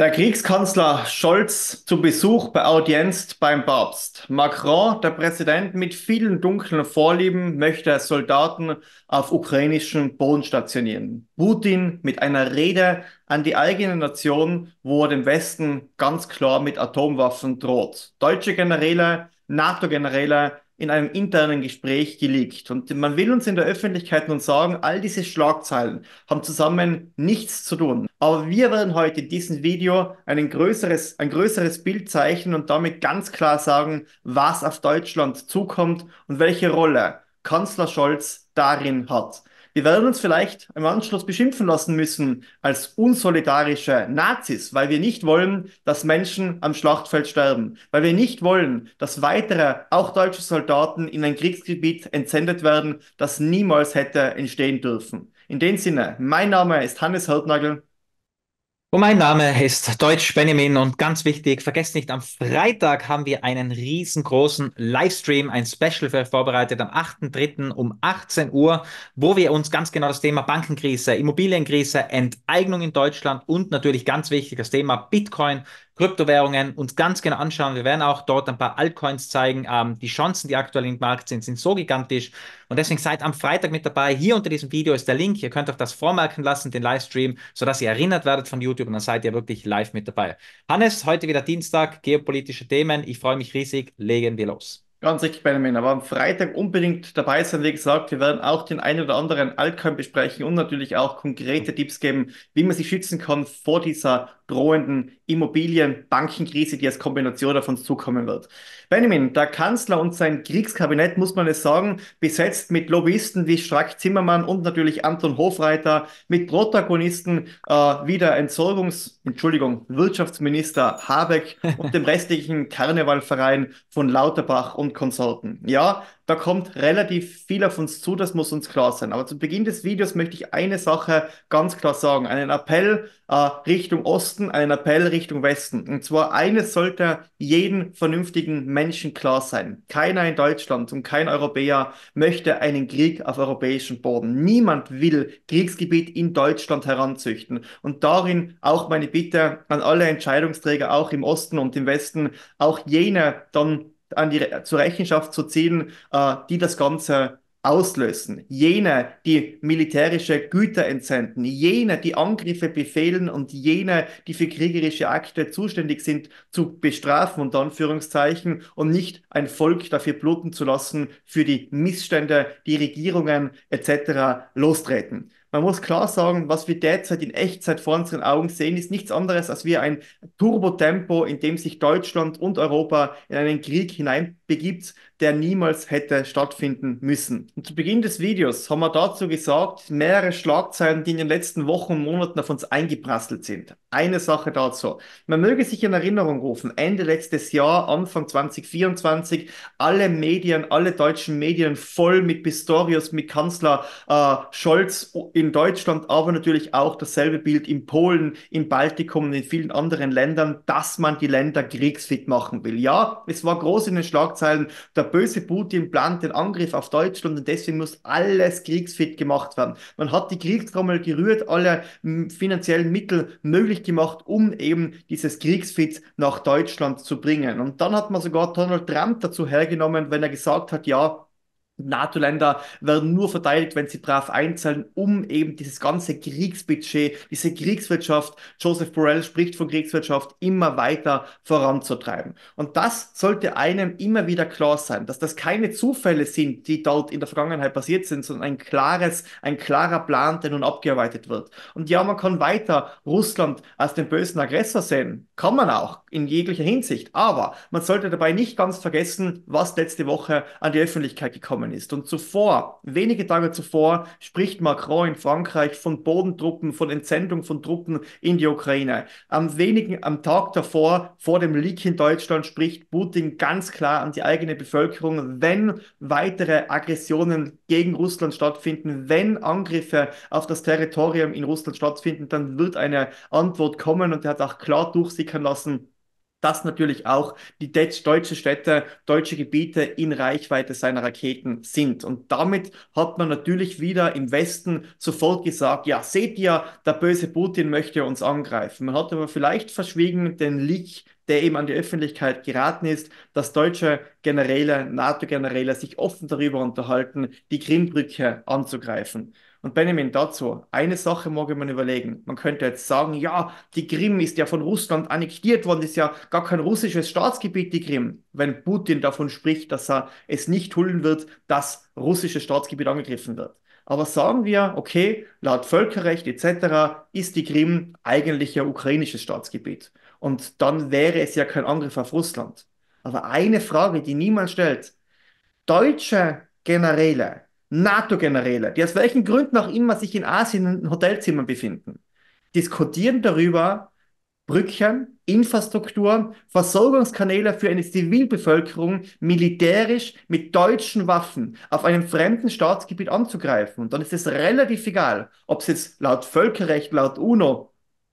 Der Kriegskanzler Scholz zu Besuch bei Audienz beim Papst. Macron, der Präsident mit vielen dunklen Vorlieben, möchte Soldaten auf ukrainischem Boden stationieren. Putin mit einer Rede an die eigene Nation, wo er dem Westen ganz klar mit Atomwaffen droht. Deutsche Generäle, NATO-Generäle in einem internen Gespräch geleakt. Und man will uns in der Öffentlichkeit nun sagen, all diese Schlagzeilen haben zusammen nichts zu tun. Aber wir werden heute in diesem Video ein größeres, ein größeres Bild zeichnen und damit ganz klar sagen, was auf Deutschland zukommt und welche Rolle Kanzler Scholz darin hat. Wir werden uns vielleicht im Anschluss beschimpfen lassen müssen als unsolidarische Nazis, weil wir nicht wollen, dass Menschen am Schlachtfeld sterben, weil wir nicht wollen, dass weitere, auch deutsche Soldaten in ein Kriegsgebiet entsendet werden, das niemals hätte entstehen dürfen. In dem Sinne, mein Name ist Hannes Hartnagel. Und mein Name ist Deutsch Benjamin und ganz wichtig, vergesst nicht, am Freitag haben wir einen riesengroßen Livestream, ein Special für euch vorbereitet am 8.3. um 18 Uhr, wo wir uns ganz genau das Thema Bankenkrise, Immobilienkrise, Enteignung in Deutschland und natürlich ganz wichtig das Thema Bitcoin, Kryptowährungen uns ganz genau anschauen. Wir werden auch dort ein paar Altcoins zeigen. Ähm, die Chancen, die aktuell im Markt sind, sind so gigantisch. Und deswegen seid am Freitag mit dabei. Hier unter diesem Video ist der Link. Ihr könnt euch das vormerken lassen, den Livestream, sodass ihr erinnert werdet von YouTube und dann seid ihr wirklich live mit dabei. Hannes, heute wieder Dienstag, geopolitische Themen. Ich freue mich riesig. Legen wir los. Ganz richtig, Benjamin. Aber am Freitag unbedingt dabei sein. Wie gesagt, wir werden auch den einen oder anderen Altcoin besprechen und natürlich auch konkrete Tipps geben, wie man sich schützen kann vor dieser drohenden Immobilien-Bankenkrise, die als Kombination davon zukommen wird. Benjamin, der Kanzler und sein Kriegskabinett, muss man es sagen, besetzt mit Lobbyisten wie Strack Zimmermann und natürlich Anton Hofreiter, mit Protagonisten äh, wie der Entsorgungs-, Entschuldigung, Wirtschaftsminister Habeck und dem restlichen Karnevalverein von Lauterbach und und Ja, da kommt relativ viel auf uns zu, das muss uns klar sein. Aber zu Beginn des Videos möchte ich eine Sache ganz klar sagen. Einen Appell äh, Richtung Osten, einen Appell Richtung Westen. Und zwar eines sollte jeden vernünftigen Menschen klar sein. Keiner in Deutschland und kein Europäer möchte einen Krieg auf europäischem Boden. Niemand will Kriegsgebiet in Deutschland heranzüchten. Und darin auch meine Bitte an alle Entscheidungsträger, auch im Osten und im Westen, auch jene dann an die, zur Rechenschaft zu ziehen, äh, die das Ganze auslösen. Jene, die militärische Güter entsenden, jene, die Angriffe befehlen und jene, die für kriegerische Akte zuständig sind, zu bestrafen und Anführungszeichen und nicht ein Volk dafür bluten zu lassen, für die Missstände, die Regierungen etc. lostreten. Man muss klar sagen, was wir derzeit in Echtzeit vor unseren Augen sehen, ist nichts anderes, als wie ein Turbotempo, in dem sich Deutschland und Europa in einen Krieg hineinbegibt, der niemals hätte stattfinden müssen. Und zu Beginn des Videos haben wir dazu gesagt, mehrere Schlagzeilen, die in den letzten Wochen und Monaten auf uns eingeprasselt sind. Eine Sache dazu. Man möge sich in Erinnerung rufen, Ende letztes Jahr, Anfang 2024, alle Medien, alle deutschen Medien voll mit Pistorius, mit Kanzler äh, Scholz in Deutschland, aber natürlich auch dasselbe Bild in Polen, im Baltikum und in vielen anderen Ländern, dass man die Länder kriegsfit machen will. Ja, es war groß in den Schlagzeilen, der böse Putin plant den Angriff auf Deutschland und deswegen muss alles kriegsfit gemacht werden. Man hat die Kriegstrommel gerührt, alle hm, finanziellen Mittel möglich gemacht, um eben dieses Kriegsfit nach Deutschland zu bringen. Und dann hat man sogar Donald Trump dazu hergenommen, wenn er gesagt hat, ja, NATO-Länder werden nur verteidigt, wenn sie brav einzahlen, um eben dieses ganze Kriegsbudget, diese Kriegswirtschaft, Joseph Borrell spricht von Kriegswirtschaft, immer weiter voranzutreiben. Und das sollte einem immer wieder klar sein, dass das keine Zufälle sind, die dort in der Vergangenheit passiert sind, sondern ein klares, ein klarer Plan, der nun abgearbeitet wird. Und ja, man kann weiter Russland als den bösen Aggressor sehen. Kann man auch in jeglicher Hinsicht. Aber man sollte dabei nicht ganz vergessen, was letzte Woche an die Öffentlichkeit gekommen gekommen ist. Und zuvor, wenige Tage zuvor, spricht Macron in Frankreich von Bodentruppen, von Entsendung von Truppen in die Ukraine. Am wenigen, am Tag davor, vor dem Leak in Deutschland, spricht Putin ganz klar an die eigene Bevölkerung, wenn weitere Aggressionen gegen Russland stattfinden, wenn Angriffe auf das Territorium in Russland stattfinden, dann wird eine Antwort kommen und er hat auch klar durchsickern lassen, dass natürlich auch die deutsche Städte, deutsche Gebiete in Reichweite seiner Raketen sind. Und damit hat man natürlich wieder im Westen sofort gesagt, ja, seht ihr, der böse Putin möchte uns angreifen. Man hat aber vielleicht verschwiegen den Leak der eben an die Öffentlichkeit geraten ist, dass deutsche Generäle, NATO-Generäle sich offen darüber unterhalten, die Krimbrücke anzugreifen. Und Benjamin, dazu eine Sache mag man überlegen. Man könnte jetzt sagen, ja, die Krim ist ja von Russland annektiert worden, ist ja gar kein russisches Staatsgebiet, die Krim. Wenn Putin davon spricht, dass er es nicht hullen wird, dass russisches Staatsgebiet angegriffen wird. Aber sagen wir, okay, laut Völkerrecht etc. ist die Krim eigentlich ja ukrainisches Staatsgebiet. Und dann wäre es ja kein Angriff auf Russland. Aber eine Frage, die niemand stellt. Deutsche Generäle NATO-Generäle, die aus welchen Gründen auch immer sich in Asien in Hotelzimmern befinden, diskutieren darüber, Brücken, Infrastruktur, Versorgungskanäle für eine Zivilbevölkerung militärisch mit deutschen Waffen auf einem fremden Staatsgebiet anzugreifen. Und dann ist es relativ egal, ob es jetzt laut Völkerrecht, laut UNO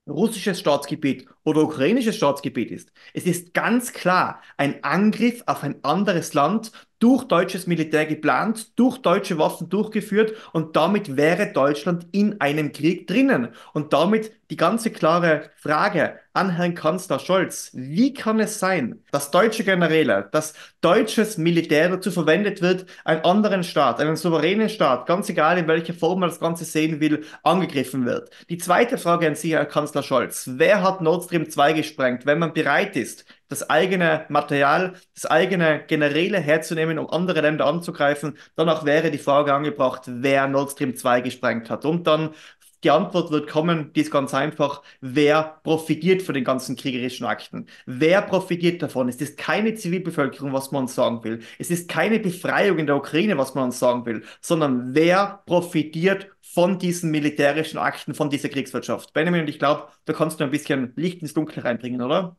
russisches Staatsgebiet oder ukrainisches Staatsgebiet ist. Es ist ganz klar ein Angriff auf ein anderes Land durch deutsches Militär geplant, durch deutsche Waffen durchgeführt und damit wäre Deutschland in einem Krieg drinnen. Und damit die ganze klare Frage an Herrn Kanzler Scholz, wie kann es sein, dass deutsche Generäle, dass deutsches Militär dazu verwendet wird, einen anderen Staat, einen souveränen Staat, ganz egal in welcher Form man das Ganze sehen will, angegriffen wird? Die zweite Frage an Sie, Herr Kanzler Scholz, wer hat Nord Stream 2 gesprengt? Wenn man bereit ist, das eigene Material, das eigene Generäle herzunehmen, um andere Länder anzugreifen. Danach wäre die Frage angebracht, wer Nord Stream 2 gesprengt hat. Und dann die Antwort wird kommen, die ist ganz einfach. Wer profitiert von den ganzen kriegerischen Akten? Wer profitiert davon? Es ist keine Zivilbevölkerung, was man uns sagen will. Es ist keine Befreiung in der Ukraine, was man uns sagen will, sondern wer profitiert von diesen militärischen Akten, von dieser Kriegswirtschaft? Benjamin, und ich glaube, da kannst du ein bisschen Licht ins Dunkle reinbringen, oder?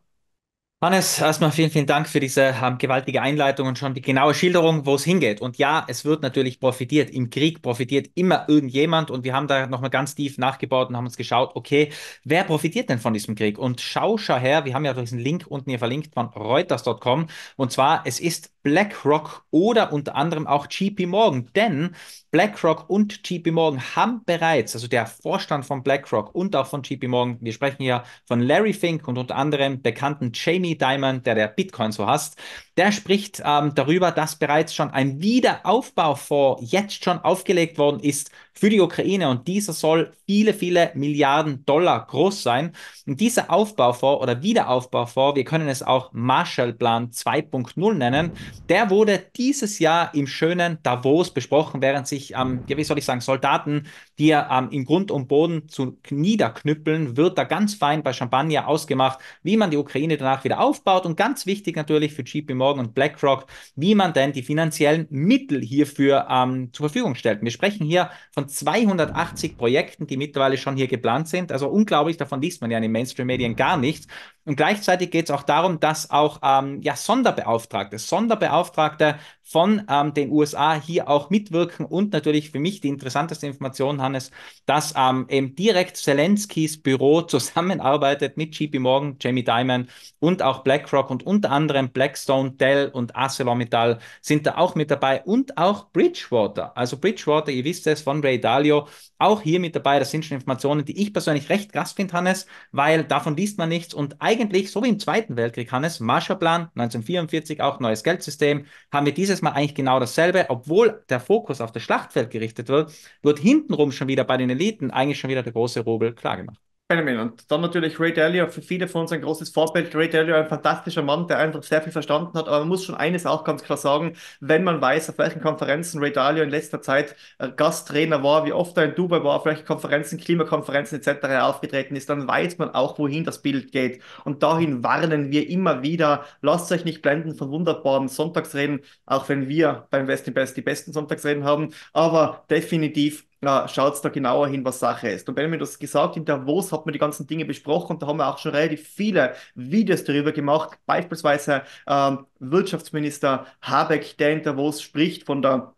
Hannes, erstmal vielen, vielen Dank für diese ähm, gewaltige Einleitung und schon die genaue Schilderung, wo es hingeht. Und ja, es wird natürlich profitiert. Im Krieg profitiert immer irgendjemand. Und wir haben da nochmal ganz tief nachgebaut und haben uns geschaut, okay, wer profitiert denn von diesem Krieg? Und schau, schau her, wir haben ja diesen Link unten hier verlinkt von reuters.com. Und zwar, es ist BlackRock oder unter anderem auch JP Morgan. Denn BlackRock und JP Morgan haben bereits, also der Vorstand von BlackRock und auch von JP Morgan, wir sprechen hier von Larry Fink und unter anderem bekannten Jamie Dimon, der der Bitcoin so hasst, der spricht ähm, darüber, dass bereits schon ein Wiederaufbaufonds jetzt schon aufgelegt worden ist für die Ukraine und dieser soll viele, viele Milliarden Dollar groß sein. Und dieser Aufbaufonds oder Wiederaufbaufonds, wir können es auch Marshallplan 2.0 nennen, der wurde dieses Jahr im schönen Davos besprochen, während sich, ähm, ja, wie soll ich sagen, Soldaten, die er ähm, in Grund und Boden zu niederknüppeln, wird da ganz fein bei Champagner ausgemacht, wie man die Ukraine danach wieder aufbaut und ganz wichtig natürlich für JP Morgan und BlackRock, wie man denn die finanziellen Mittel hierfür ähm, zur Verfügung stellt. Wir sprechen hier von 280 Projekten, die mittlerweile schon hier geplant sind. Also unglaublich, davon liest man ja in den Mainstream-Medien gar nichts. Und gleichzeitig geht es auch darum, dass auch ähm, ja, Sonderbeauftragte, Sonderbeauftragte von ähm, den USA hier auch mitwirken und natürlich für mich die interessanteste Information, Hannes, dass ähm, eben direkt Zelenskys Büro zusammenarbeitet mit JP Morgan, Jamie Dimon und auch BlackRock und unter anderem Blackstone, Dell und ArcelorMittal sind da auch mit dabei und auch Bridgewater. Also Bridgewater, ihr wisst es, von Ray Dalio, auch hier mit dabei. Das sind schon Informationen, die ich persönlich recht krass finde, Hannes, weil davon liest man nichts und eigentlich eigentlich, so wie im Zweiten Weltkrieg, Hannes, Marshallplan 1944, auch neues Geldsystem, haben wir dieses Mal eigentlich genau dasselbe, obwohl der Fokus auf das Schlachtfeld gerichtet wird, wird hintenrum schon wieder bei den Eliten eigentlich schon wieder der große Rubel klargemacht. Phänomen. Und dann natürlich Ray Dalio, für viele von uns ein großes Vorbild. Ray Dalio, ein fantastischer Mann, der einfach sehr viel verstanden hat. Aber man muss schon eines auch ganz klar sagen, wenn man weiß, auf welchen Konferenzen Ray Dalio in letzter Zeit äh, Gasttrainer war, wie oft er in Dubai war, auf welchen Konferenzen, Klimakonferenzen etc. aufgetreten ist, dann weiß man auch, wohin das Bild geht. Und dahin warnen wir immer wieder, lasst euch nicht blenden von wunderbaren Sonntagsreden, auch wenn wir beim Westin Best die besten Sonntagsreden haben. Aber definitiv äh, schaut da genauer hin, was Sache ist. Und Benjamin, mir das gesagt, in Davos hat man die ganzen Dinge besprochen und da haben wir auch schon relativ viele Videos darüber gemacht. Beispielsweise ähm, Wirtschaftsminister Habeck, der in Davos spricht von der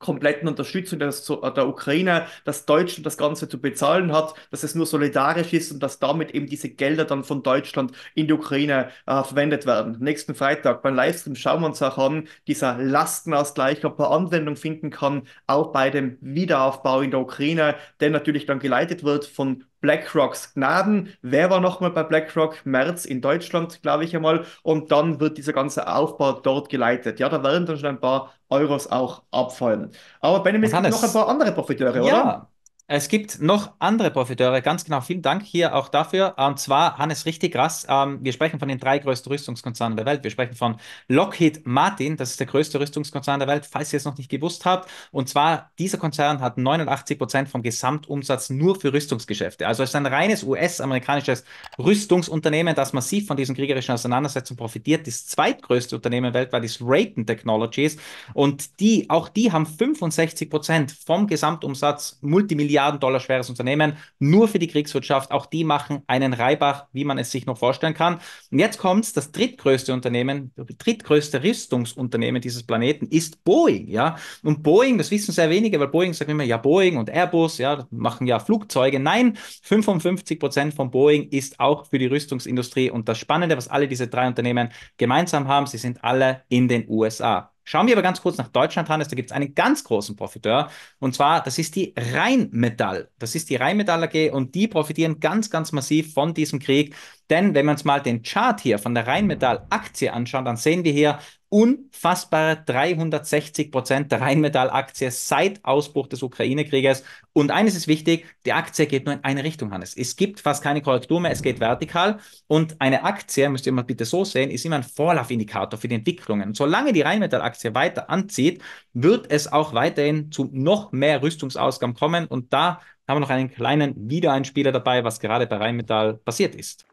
kompletten Unterstützung des, äh, der Ukraine, dass Deutschland das Ganze zu bezahlen hat, dass es nur solidarisch ist und dass damit eben diese Gelder dann von Deutschland in die Ukraine äh, verwendet werden. Nächsten Freitag beim Livestream schauen wir uns auch an, dieser Lastenausgleich, ob er Anwendung finden kann, auch bei dem Wiederaufbau in der Ukraine, der natürlich dann geleitet wird von BlackRocks Gnaden. Wer war nochmal bei BlackRock? März in Deutschland, glaube ich einmal. Und dann wird dieser ganze Aufbau dort geleitet. Ja, da werden dann schon ein paar Euros auch abfallen. Aber Benjamin, es gibt noch ein paar andere Profiteure, ja. oder? Es gibt noch andere Profiteure, ganz genau. Vielen Dank hier auch dafür. Und zwar, Hannes, richtig krass. Ähm, wir sprechen von den drei größten Rüstungskonzernen der Welt. Wir sprechen von Lockheed Martin, das ist der größte Rüstungskonzern der Welt, falls ihr es noch nicht gewusst habt. Und zwar, dieser Konzern hat 89 Prozent vom Gesamtumsatz nur für Rüstungsgeschäfte. Also es ist ein reines US-amerikanisches Rüstungsunternehmen, das massiv von diesen kriegerischen Auseinandersetzungen profitiert. Das zweitgrößte Unternehmen weltweit ist Raytheon Technologies. Und die, auch die haben 65 Prozent vom Gesamtumsatz Multimilliarden Milliarden Dollar schweres Unternehmen, nur für die Kriegswirtschaft. Auch die machen einen Reibach, wie man es sich noch vorstellen kann. Und jetzt kommt es, das drittgrößte Unternehmen, drittgrößte Rüstungsunternehmen dieses Planeten ist Boeing, ja. Und Boeing, das wissen sehr wenige, weil Boeing sagt immer, ja, Boeing und Airbus, ja, machen ja Flugzeuge. Nein, 55 Prozent von Boeing ist auch für die Rüstungsindustrie. Und das Spannende, was alle diese drei Unternehmen gemeinsam haben, sie sind alle in den USA. Schauen wir aber ganz kurz nach Deutschland, Hannes, da gibt es einen ganz großen Profiteur und zwar, das ist die Rheinmetall. Das ist die Rheinmetall AG und die profitieren ganz, ganz massiv von diesem Krieg. Denn wenn wir uns mal den Chart hier von der Rheinmetall Aktie anschauen, dann sehen wir hier unfassbare 360 Prozent der Rheinmetall-Aktie seit Ausbruch des Ukraine-Krieges. Und eines ist wichtig, die Aktie geht nur in eine Richtung, Hannes. Es gibt fast keine Korrektur mehr, es geht vertikal. Und eine Aktie, müsst ihr mal bitte so sehen, ist immer ein Vorlaufindikator für die Entwicklungen. Und solange die Rheinmetall-Aktie weiter anzieht, wird es auch weiterhin zu noch mehr Rüstungsausgaben kommen. Und da haben wir noch einen kleinen Wiedereinspieler dabei, was gerade bei Rheinmetall passiert ist.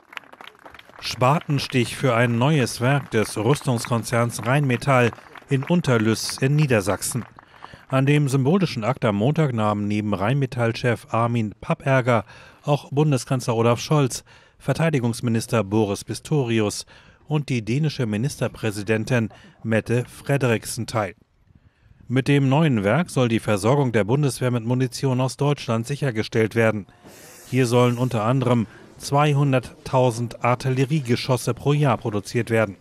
Spatenstich für ein neues Werk des Rüstungskonzerns Rheinmetall in Unterlüss in Niedersachsen. An dem symbolischen Akt am Montag nahmen neben Rheinmetall-Chef Armin Papperger auch Bundeskanzler Olaf Scholz, Verteidigungsminister Boris Pistorius und die dänische Ministerpräsidentin Mette Frederiksen teil. Mit dem neuen Werk soll die Versorgung der Bundeswehr mit Munition aus Deutschland sichergestellt werden. Hier sollen unter anderem 200.000 Artilleriegeschosse pro Jahr produziert werden.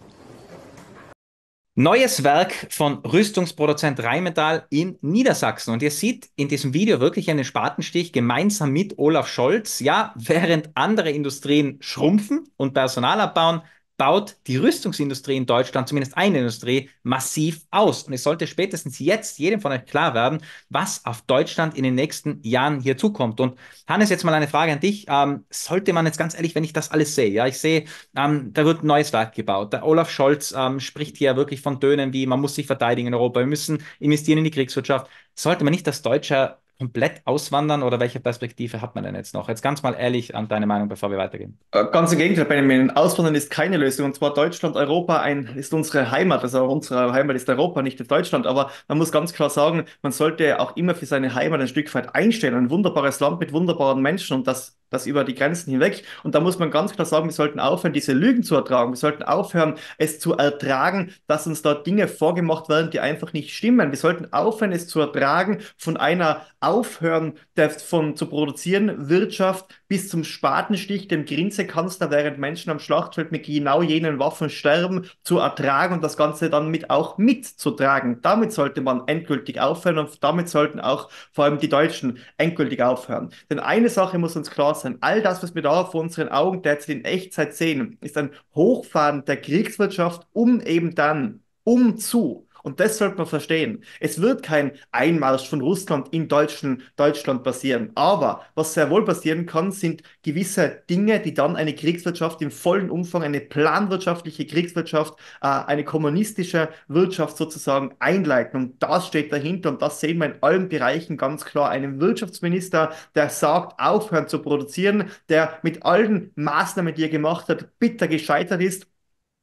Neues Werk von Rüstungsproduzent Rheinmetall in Niedersachsen. Und ihr seht in diesem Video wirklich einen Spatenstich gemeinsam mit Olaf Scholz. Ja, während andere Industrien schrumpfen und Personal abbauen, baut die Rüstungsindustrie in Deutschland, zumindest eine Industrie, massiv aus. Und es sollte spätestens jetzt jedem von euch klar werden, was auf Deutschland in den nächsten Jahren hier zukommt. Und Hannes, jetzt mal eine Frage an dich. Ähm, sollte man jetzt ganz ehrlich, wenn ich das alles sehe, ja, ich sehe, ähm, da wird ein neues Werk gebaut. Der Olaf Scholz ähm, spricht hier wirklich von Tönen wie, man muss sich verteidigen in Europa, wir müssen investieren in die Kriegswirtschaft. Sollte man nicht als Deutscher komplett auswandern oder welche Perspektive hat man denn jetzt noch? Jetzt ganz mal ehrlich an deine Meinung, bevor wir weitergehen. Äh, ganz im Gegenteil, Benjamin. Auswandern ist keine Lösung. Und zwar Deutschland, Europa ein, ist unsere Heimat. Also unsere Heimat ist Europa, nicht Deutschland. Aber man muss ganz klar sagen, man sollte auch immer für seine Heimat ein Stück weit einstellen. Ein wunderbares Land mit wunderbaren Menschen. Und das das über die Grenzen hinweg. Und da muss man ganz klar sagen, wir sollten aufhören, diese Lügen zu ertragen. Wir sollten aufhören, es zu ertragen, dass uns da Dinge vorgemacht werden, die einfach nicht stimmen. Wir sollten aufhören, es zu ertragen, von einer Aufhören der, von zu produzieren Wirtschaft bis zum Spatenstich, dem Grinsekanzler, während Menschen am Schlachtfeld mit genau jenen Waffen sterben, zu ertragen und das Ganze dann mit auch mitzutragen. Damit sollte man endgültig aufhören und damit sollten auch vor allem die Deutschen endgültig aufhören. Denn eine Sache muss uns klar Gehorsam. All das, was wir da vor unseren Augen derzeit in Echtzeit sehen, ist ein Hochfahren der Kriegswirtschaft, um eben dann, um zu und das sollte man verstehen. Es wird kein Einmarsch von Russland in deutschen Deutschland passieren. Aber was sehr wohl passieren kann, sind gewisse Dinge, die dann eine Kriegswirtschaft im vollen Umfang, eine planwirtschaftliche Kriegswirtschaft, äh, eine kommunistische Wirtschaft sozusagen einleiten. Und das steht dahinter. Und das sehen wir in allen Bereichen ganz klar. Einen Wirtschaftsminister, der sagt, aufhören zu produzieren, der mit allen Maßnahmen, die er gemacht hat, bitter gescheitert ist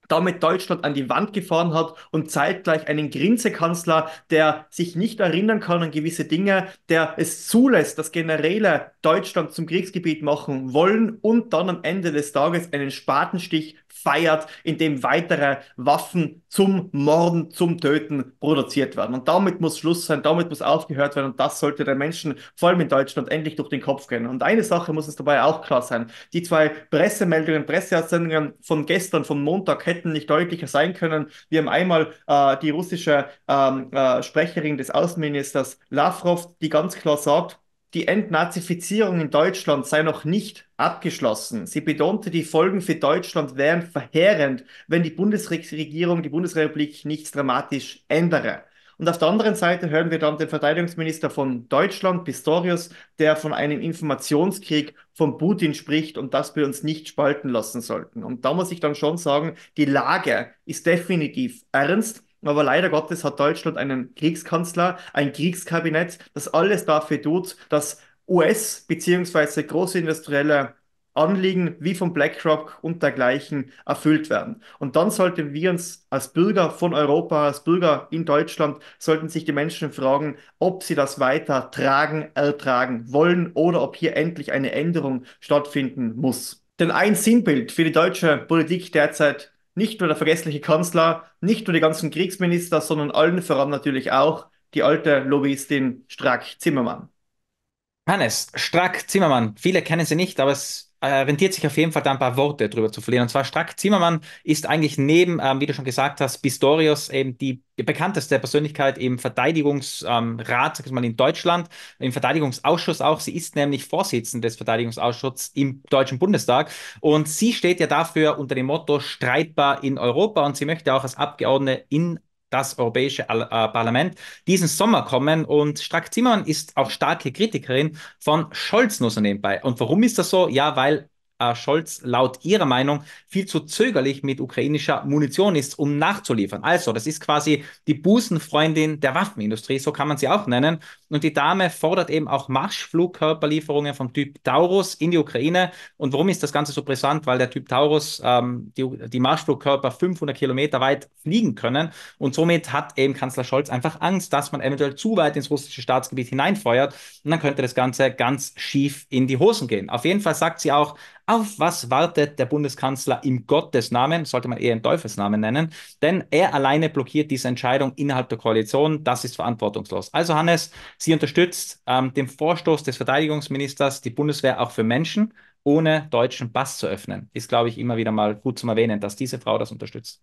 damit Deutschland an die Wand gefahren hat und zeitgleich einen Grinsekanzler, der sich nicht erinnern kann an gewisse Dinge, der es zulässt, dass Generäle Deutschland zum Kriegsgebiet machen wollen und dann am Ende des Tages einen Spatenstich feiert, in dem weitere Waffen zum Morden, zum Töten produziert werden. Und damit muss Schluss sein, damit muss aufgehört werden und das sollte den Menschen, vor allem in Deutschland, endlich durch den Kopf gehen. Und eine Sache muss es dabei auch klar sein. Die zwei Pressemeldungen, Presseaussendungen von gestern, von Montag, hätten nicht deutlicher sein können. Wir haben einmal äh, die russische ähm, äh, Sprecherin des Außenministers Lavrov, die ganz klar sagt, die Entnazifizierung in Deutschland sei noch nicht abgeschlossen. Sie betonte, die Folgen für Deutschland wären verheerend, wenn die Bundesregierung, die Bundesrepublik nichts dramatisch ändere. Und auf der anderen Seite hören wir dann den Verteidigungsminister von Deutschland, Pistorius, der von einem Informationskrieg von Putin spricht und dass wir uns nicht spalten lassen sollten. Und da muss ich dann schon sagen, die Lage ist definitiv ernst. Aber leider Gottes hat Deutschland einen Kriegskanzler, ein Kriegskabinett, das alles dafür tut, dass US- bzw. großindustrielle Anliegen wie von BlackRock und dergleichen erfüllt werden. Und dann sollten wir uns als Bürger von Europa, als Bürger in Deutschland, sollten sich die Menschen fragen, ob sie das weiter tragen, ertragen wollen oder ob hier endlich eine Änderung stattfinden muss. Denn ein Sinnbild für die deutsche Politik derzeit nicht nur der vergessliche Kanzler, nicht nur die ganzen Kriegsminister, sondern allen voran natürlich auch die alte Lobbyistin Strack-Zimmermann. Hannes, Strack-Zimmermann, viele kennen sie nicht, aber es äh, rentiert sich auf jeden Fall da ein paar Worte drüber zu verlieren. Und zwar Strack Zimmermann ist eigentlich neben, ähm, wie du schon gesagt hast, Pistorius eben die bekannteste Persönlichkeit im Verteidigungsrat, ähm, sag ich mal, in Deutschland, im Verteidigungsausschuss auch. Sie ist nämlich Vorsitzende des Verteidigungsausschusses im Deutschen Bundestag und sie steht ja dafür unter dem Motto streitbar in Europa und sie möchte auch als Abgeordnete in das Europäische äh, Parlament diesen Sommer kommen. Und Strack-Zimmermann ist auch starke Kritikerin von Scholz nur so nebenbei. Und warum ist das so? Ja, weil äh, Scholz laut ihrer Meinung viel zu zögerlich mit ukrainischer Munition ist, um nachzuliefern. Also, das ist quasi die Busenfreundin der Waffenindustrie, so kann man sie auch nennen. Und die Dame fordert eben auch Marschflugkörperlieferungen vom Typ Taurus in die Ukraine. Und warum ist das Ganze so brisant? Weil der Typ Taurus ähm, die, die Marschflugkörper 500 Kilometer weit fliegen können. Und somit hat eben Kanzler Scholz einfach Angst, dass man eventuell zu weit ins russische Staatsgebiet hineinfeuert. Und dann könnte das Ganze ganz schief in die Hosen gehen. Auf jeden Fall sagt sie auch, auf was wartet der Bundeskanzler im Gottesnamen? Sollte man eher im Teufelsnamen nennen. Denn er alleine blockiert diese Entscheidung innerhalb der Koalition. Das ist verantwortungslos. Also Hannes, Sie unterstützt ähm, den Vorstoß des Verteidigungsministers, die Bundeswehr auch für Menschen ohne deutschen Pass zu öffnen. Ist, glaube ich, immer wieder mal gut zu erwähnen, dass diese Frau das unterstützt.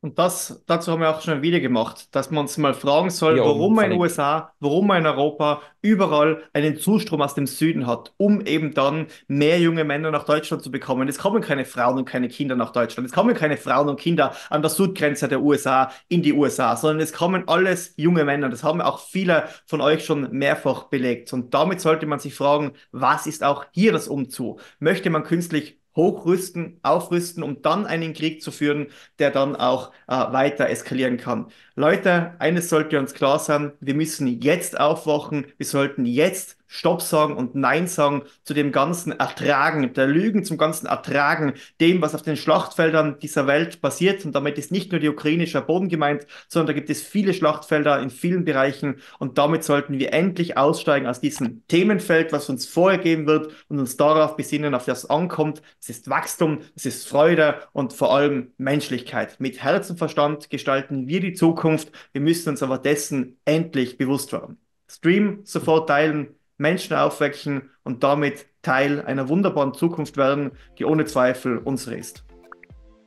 Und das, dazu haben wir auch schon ein Video gemacht, dass man uns mal fragen soll, ja, warum man in den USA, warum man in Europa überall einen Zustrom aus dem Süden hat, um eben dann mehr junge Männer nach Deutschland zu bekommen. Es kommen keine Frauen und keine Kinder nach Deutschland. Es kommen keine Frauen und Kinder an der Südgrenze der USA in die USA, sondern es kommen alles junge Männer. Das haben auch viele von euch schon mehrfach belegt. Und damit sollte man sich fragen, was ist auch hier das Umzu? Möchte man künstlich hochrüsten, aufrüsten, um dann einen Krieg zu führen, der dann auch äh, weiter eskalieren kann. Leute, eines sollte uns klar sein, wir müssen jetzt aufwachen, wir sollten jetzt Stopp sagen und Nein sagen zu dem ganzen Ertragen, der Lügen zum ganzen Ertragen, dem, was auf den Schlachtfeldern dieser Welt passiert. Und damit ist nicht nur die ukrainische Boden gemeint, sondern da gibt es viele Schlachtfelder in vielen Bereichen. Und damit sollten wir endlich aussteigen aus diesem Themenfeld, was uns vorgegeben wird und uns darauf besinnen, auf das ankommt. Es ist Wachstum, es ist Freude und vor allem Menschlichkeit. Mit Herz und Verstand gestalten wir die Zukunft. Wir müssen uns aber dessen endlich bewusst werden. Stream sofort teilen, Menschen aufwecken und damit Teil einer wunderbaren Zukunft werden, die ohne Zweifel unsere ist.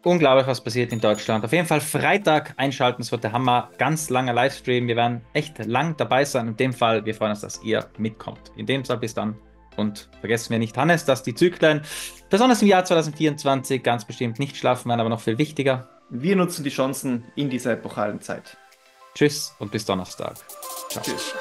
Unglaublich, was passiert in Deutschland. Auf jeden Fall Freitag einschalten, es wird der Hammer. Ganz langer Livestream. Wir werden echt lang dabei sein. In dem Fall, wir freuen uns, dass ihr mitkommt. In dem Fall bis dann. Und vergessen wir nicht, Hannes, dass die Zyklen, besonders im Jahr 2024, ganz bestimmt nicht schlafen werden, aber noch viel wichtiger. Wir nutzen die Chancen in dieser epochalen Zeit. Tschüss und bis Donnerstag. Ciao. Tschüss.